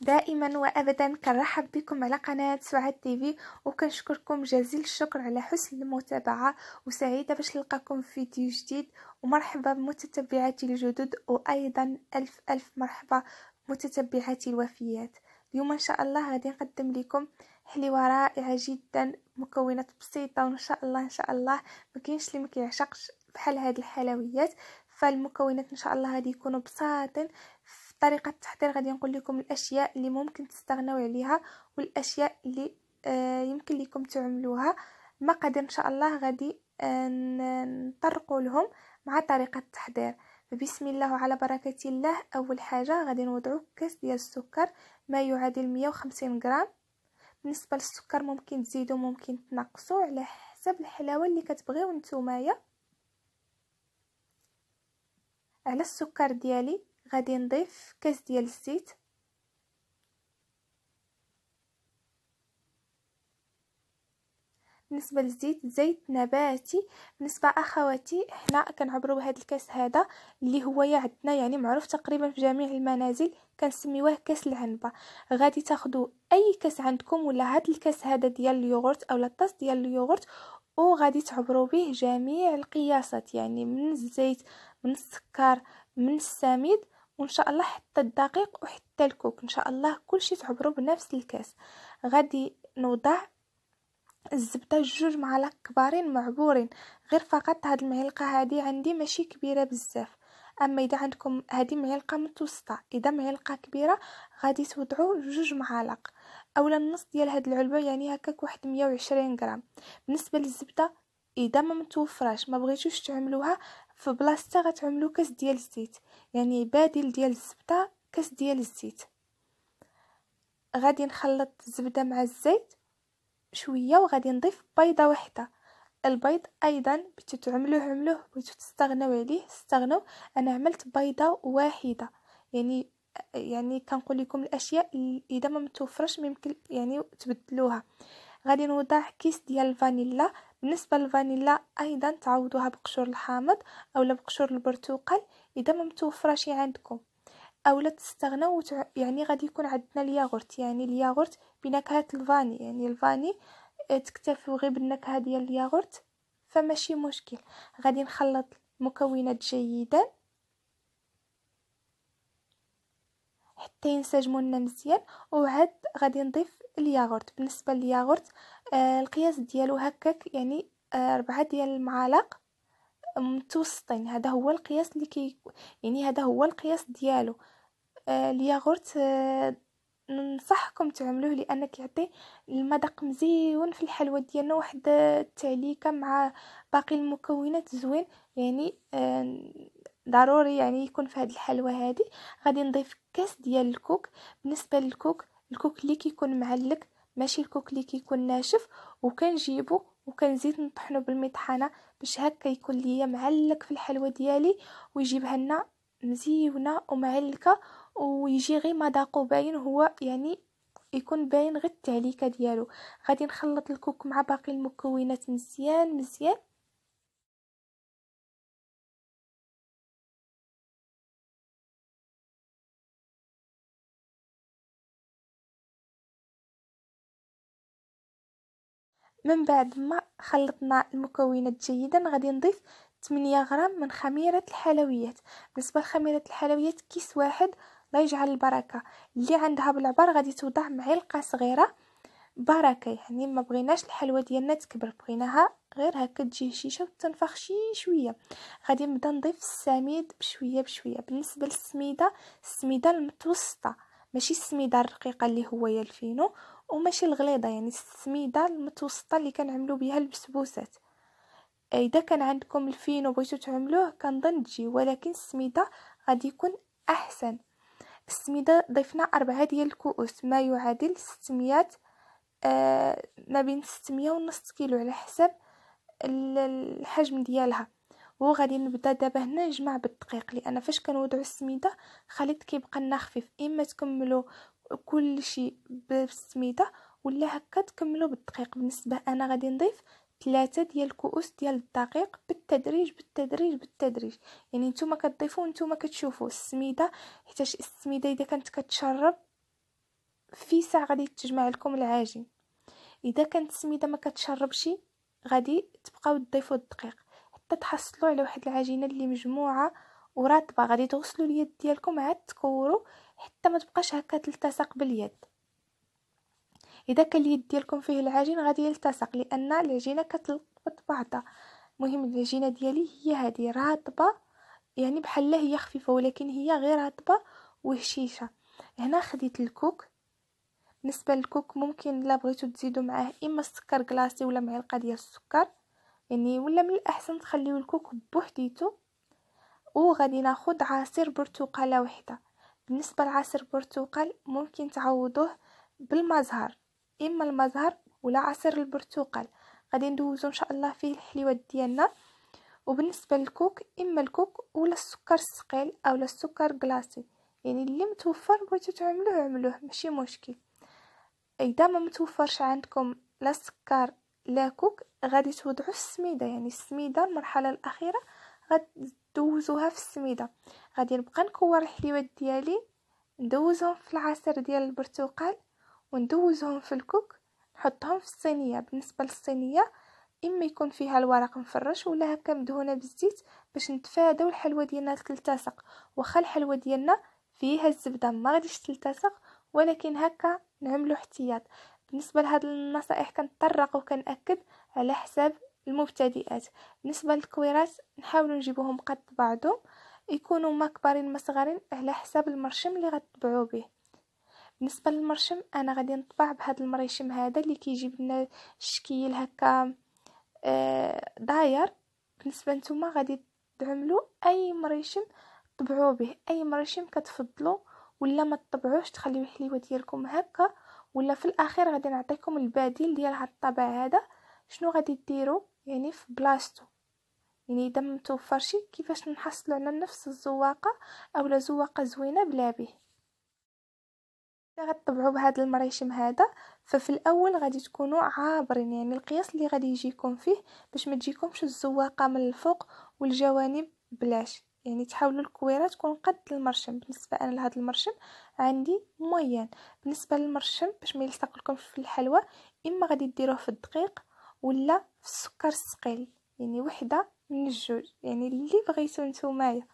دائما وابدا كنرحب بكم على قناه سعاد تيفي وكنشكركم جزيل الشكر على حسن المتابعه وسعيده باش نلقاكم في فيديو جديد ومرحبا بمتتبعاتي الجدد وايضا الف الف مرحبا متتبعاتي الوفيات اليوم ان شاء الله غادي نقدم لكم حلوه رائعه جدا مكونات بسيطه وان شاء الله ان شاء الله ما كاينش اللي ما كيعشقش بحال هاد الحلويات فالمكونات ان شاء الله غادي يكونوا بساطين طريقة التحضير غادي نقول لكم الأشياء اللي ممكن تستغناو عليها والأشياء اللي آه، يمكن لكم تعملوها المقادير إن شاء الله غادي آه، نطرقوا لهم مع طريقة التحضير بسم الله وعلى بركة الله أول حاجة غادي نوضعو كاس ديال السكر ما يعادل 150 غرام بالنسبة للسكر ممكن تزيدو ممكن تنقصو على حسب الحلاوة اللي كتبغيو نتومايا على السكر ديالي غادي نضيف كاس ديال الزيت بالنسبه للزيت زيت نباتي بالنسبه اخواتي حنا كنعبروا بهذا الكاس هذا اللي هو عندنا يعني معروف تقريبا في جميع المنازل كنسميوه كاس العنبه غادي تاخذوا اي كاس عندكم ولا هذا الكاس هذا ديال اليوغورت اولا الطاس ديال اليوغورت وغادي تعبروا به جميع القياسات يعني من الزيت من السكر من السميد وان شاء الله حتى الدقيق وحتى الكوك ان شاء الله كلشي تعبروا بنفس الكاس غادي نوضع الزبده جوج معالق كبارين معبورين غير فقط هاد المعلقه هادي عندي ماشي كبيره بزاف اما اذا عندكم هادي معلقه متوسطه اذا معلقه كبيره غادي توضعوا جوج معالق اولا النص ديال هاد العلبه يعني هكاك واحد وعشرين غرام بالنسبه للزبده اذا ما متوفراش ما بغيتوش تعملوها في بلاصتها غتعملو كاس ديال الزيت يعني بديل ديال الزبده كاس ديال الزيت غادي نخلط الزبده مع الزيت شويه وغادي نضيف بيضه واحده البيض ايضا بغيتو تعملوه عملوه بغيتو تستغناو عليه استغناو انا عملت بيضه واحده يعني يعني كنقول لكم الاشياء اذا ما متوفرش ممكن يعني تبدلوها غادي نوضع كيس ديال الفانيلا بالنسبة للفانيلا أيضا تعوضوها بقشور الحامض أو بقشور البرتقال إذا ما متوفراش عندكم أو لا تستغنوا وتع... يعني غادي يكون عندنا الياغورت يعني الياغورت بنكهة الفاني يعني الفاني آه، تكتفي غير بالنكهة ديال الياغورت فماشي مشكل غادي نخلط المكونات جيدا حتى ينسجموا لنا مزيان وعاد غادي نضيف الياغورت بالنسبه للياغورت آه، القياس ديالو هكاك يعني آه، أربعة ديال المعالق متوسطين هذا هو القياس اللي كي يعني هذا هو القياس ديالو آه، الياغورت ننصحكم تعملوه لان كيعطي المذاق مزيون في الحلوى ديالنا واحد التعليكه مع باقي المكونات زوين يعني ضروري يعني يكون في هذه الحلوى هذه غادي نضيف كاس ديال الكوك بالنسبه للكوك الكوك اللي كيكون معلك ماشي الكوك اللي كيكون ناشف وكنجيبو وكنزيد نطحنو بالمطحنه باش هكا يكون ليا معلق في الحلوى ديالي ويجيبها لنا مزيونه ومعلكه ويجي غير مذاقو باين هو يعني يكون باين غير التعليكه ديالو غادي نخلط الكوك مع باقي المكونات مزيان مزيان من بعد ما خلطنا المكونات جيدا غادي نضيف 8 غرام من خميرة الحلويات بالنسبة لخميرة الحلويات كيس واحد لا يجعل البركة اللي عندها بالعبر غادي توضع معلقة صغيرة بركة يعني ما بغيناش الحلوى ديالنا تكبر بغيناها غير هكا تجي هشيشه وتنفخ شي شويه غادي نبدا نضيف السميد بشويه بشويه بالنسبه للسميده السميده المتوسطه ماشي السميده الرقيقه اللي هو يلفينو وماشي الغليظه يعني السميده المتوسطه اللي كنعملو بها البسبوسات آه، اذا كان عندكم الفينو بغيتو تعملوه كنظن تجي ولكن السميده غادي يكون احسن السميده ضيفنا أربعة ديال الكؤوس ما يعادل 600 آه ما بين 600 ونص كيلو على حسب الحجم ديالها وغادي نبدا دابا هنا نجمع بالدقيق لان فاش كنوضعوا السميده الخليط كيبقى لنا خفيف اما تكملوا كل شيء بالسميده ولا هكا تكملوا بالدقيق بالنسبه انا غادي نضيف ثلاثة ديال الكؤوس ديال الدقيق بالتدريج بالتدريج بالتدريج يعني نتوما كتضيفوا نتوما كتشوفوا السميده حيت السميده اذا كانت كتشرب في ساعه غادي تجمع لكم العجين اذا كانت السميده ما كتشربش غادي تبقاو تضيفوا الدقيق حتى تحصلوا على واحد العجينه اللي مجموعه ورطبه غادي تغسلوا اليد ديالكم عاد تكوروا حتى ما تبقاش هكا تلتصق باليد اذا كان اليد ديالكم فيه العجين غادي يلتصق لان العجينه كتلقط بعضها المهم العجينه ديالي هي هذه رطبه يعني بحال هي خفيفه ولكن هي غير رطبه وهشيشه هنا خديت الكوك بالنسبه للكوك ممكن لا بغيتو تزيدوا معاه اما السكر كلاصي ولا معلقه ديال السكر يعني ولا من الاحسن تخليو الكوكب بوحديتو وغادي ناخد عصير برتقاله وحده بالنسبه لعصير البرتقال ممكن تعوضوه بالمزهر اما المزهر ولا عصير البرتقال غادي ندوزو ان شاء الله فيه الحليوات ديالنا وبالنسبه للكوك اما الكوك ولا السكر الثقيل او السكر كلاصي يعني اللي متوفر بغيتو تعملوه عملوه ماشي مشكل اذا ما متوفرش عندكم لا السكر لاكوك غادي تودعوا السميده يعني السميده المرحله الاخيره غدوزوها في السميده غادي نبقى نكور الحليوات ديالي ندوزهم في العصير ديال البرتقال وندوزهم في الكوك نحطهم في الصينيه بالنسبه للصينيه اما يكون فيها الورق مفرش ولا هكا مدهونه بالزيت باش نتفاداو الحلوه ديالنا تلتصق واخا الحلوه ديالنا فيها الزبده ما غاديش تلتصق ولكن هكا نعملو احتياط بالنسبة لهاد النصائح كنطرق وكنأكد على حساب المبتدئات بالنسبة للكويرات نحاول نجيبوهم قد بعضهم يكونوا ما كبارين ما صغارين على حساب المرشم اللي غتبعوا به بالنسبه للمرشم انا غادي نطبع بهذا المريشم هذا اللي كيجيب لنا الشكيل هكا آه، داير بالنسبه نتوما غادي تعملوا اي مريشم طبعوا به اي مريشم كتفضلوا ولا ما تطبعوش تخليو الحليوه ديالكم هكا ولا في الاخير غادي نعطيكم البديل ديال هاد الطابع هذا شنو غادي ديرو يعني في بلاصتو يعني اذا متوفرش كيفاش نحصلو على نفس الزواقه اولا زواقه زوينه بلا به غتطبعوا بهذا المريشم هذا ففي الاول غادي تكونوا عابرين يعني القياس اللي غادي يجيكم فيه باش ما تجيكمش الزواقه من الفوق والجوانب بلاش يعني تحاولوا الكويره تكون قد المرشم بالنسبه انا لهذا المرشم عندي موين بالنسبه للمرشم باش ما يلصق لكم في الحلوى اما غادي ديروه في الدقيق ولا في السكر الثقيل يعني وحده من الجوج يعني اللي بغيتو نتومايا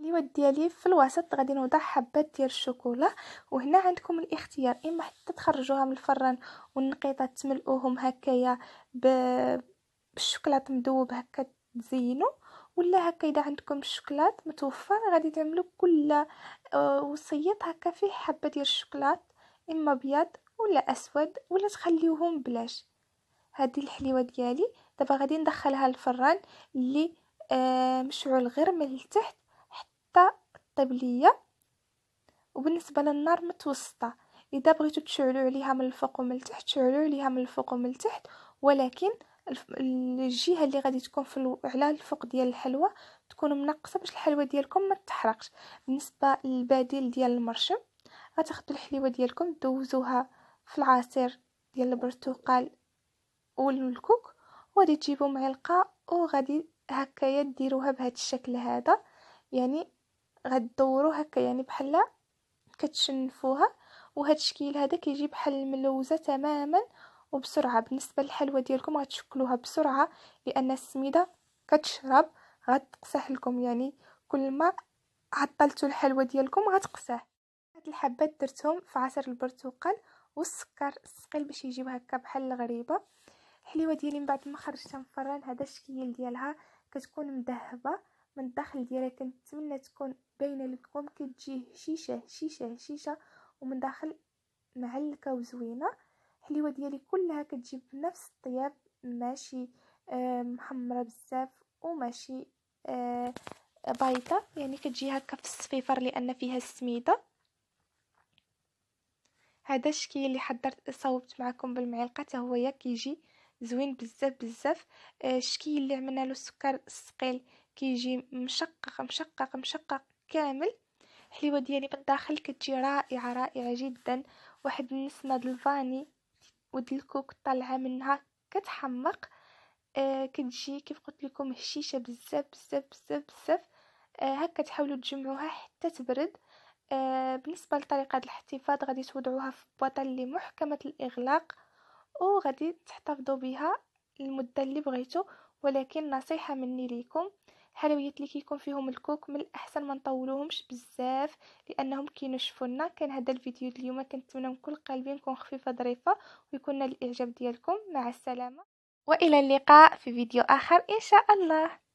الحلوى ديالي في الوسط غادي نوضع حبات ديال الشوكولا وهنا عندكم الاختيار اما حتى تخرجوها من الفران والنقيطه تملؤوهم هكايا ب بالشوكولات مذوب هكا تزينو ولا هكا اذا عندكم الشوكولات متوفر غادي تعملوا كل آه، وصيط هكا فيه حبه ديال الشوكولات اما ابيض ولا اسود ولا تخليوهم بلاش هذه الحليوه ديالي دابا غادي ندخلها الفران اللي آه مشعول غير من التحت حتى طيب ليا وبالنسبه للنار متوسطه اذا بغيتو تشعلوا عليها من الفوق ومن التحت شعلوا عليها من الفوق ومن التحت ولكن الجهه اللي غادي تكون في على الفوق ديال الحلوى تكون منقصه باش الحلوى ديالكم ما تحرقش بالنسبه للبديل ديال المرشم غتاخذوا الحلوى ديالكم دوزوها في العصير ديال البرتقال والكوك وغادي تجيبوا معلقه وغادي هكايا ديروها بهذا الشكل هذا يعني غدوروا هكا يعني بحال كتشنفوها وهذا الشكل هذا كيجي بحال الملوزه تماما وبسرعه بالنسبه للحلوى ديالكم غتشكلوها بسرعه لان السميده كتشرب غتقسح لكم يعني كل ما عطلتوا الحلوى ديالكم غتقساه هاد الحبات درتهم في عصير البرتقال والسكر الثقيل باش يجيو هكا بحال الغريبه الحليوه ديالي من بعد ما خرجتها من الفران هذا الشكل ديالها كتكون مذهبه من الداخل ديالها كنتمنى تكون باينه لكم كتجي هشيشه هشيشه هشيشه ومن داخل معلكه وزوينه الحليوه ديالي كلها كتجي بنفس الطياب ماشي آه، محمره بزاف وماشي آه، بايطه يعني كتجي هكا في الصفيفر لان فيها السميده هذا الشكل اللي حضرت صوبت معكم بالمعلقه حتى هو كيجي زوين بزاف بزاف آه، الشكل اللي عملنا له السكر الثقيل كيجي مشقق مشقق مشقق كامل الحليوه ديالي من الداخل كتجي رائعه رائعه جدا واحد النسمه الفاني ود الكوك طالعه منها كتحمق آه كتجي كيف قلت لكم هشيشه بزاف بزاف بزاف بزاف آه هكا تحاولوا تجمعوها حتى تبرد آه بالنسبه لطريقه الاحتفاظ غادي توضعوها في بواطه اللي محكمه الاغلاق وغادي تحتفظوا بها المده اللي بغيتو ولكن نصيحه مني ليكم الحلويات اللي كيكون فيهم الكوك من الاحسن ما نطولوهمش بزاف لانهم كينشفوا لنا كان هذا الفيديو اليوم كنتمنى من كل قلبي نكون خفيفه ظريفه ويكون الاعجاب ديالكم مع السلامه والى اللقاء في فيديو اخر ان شاء الله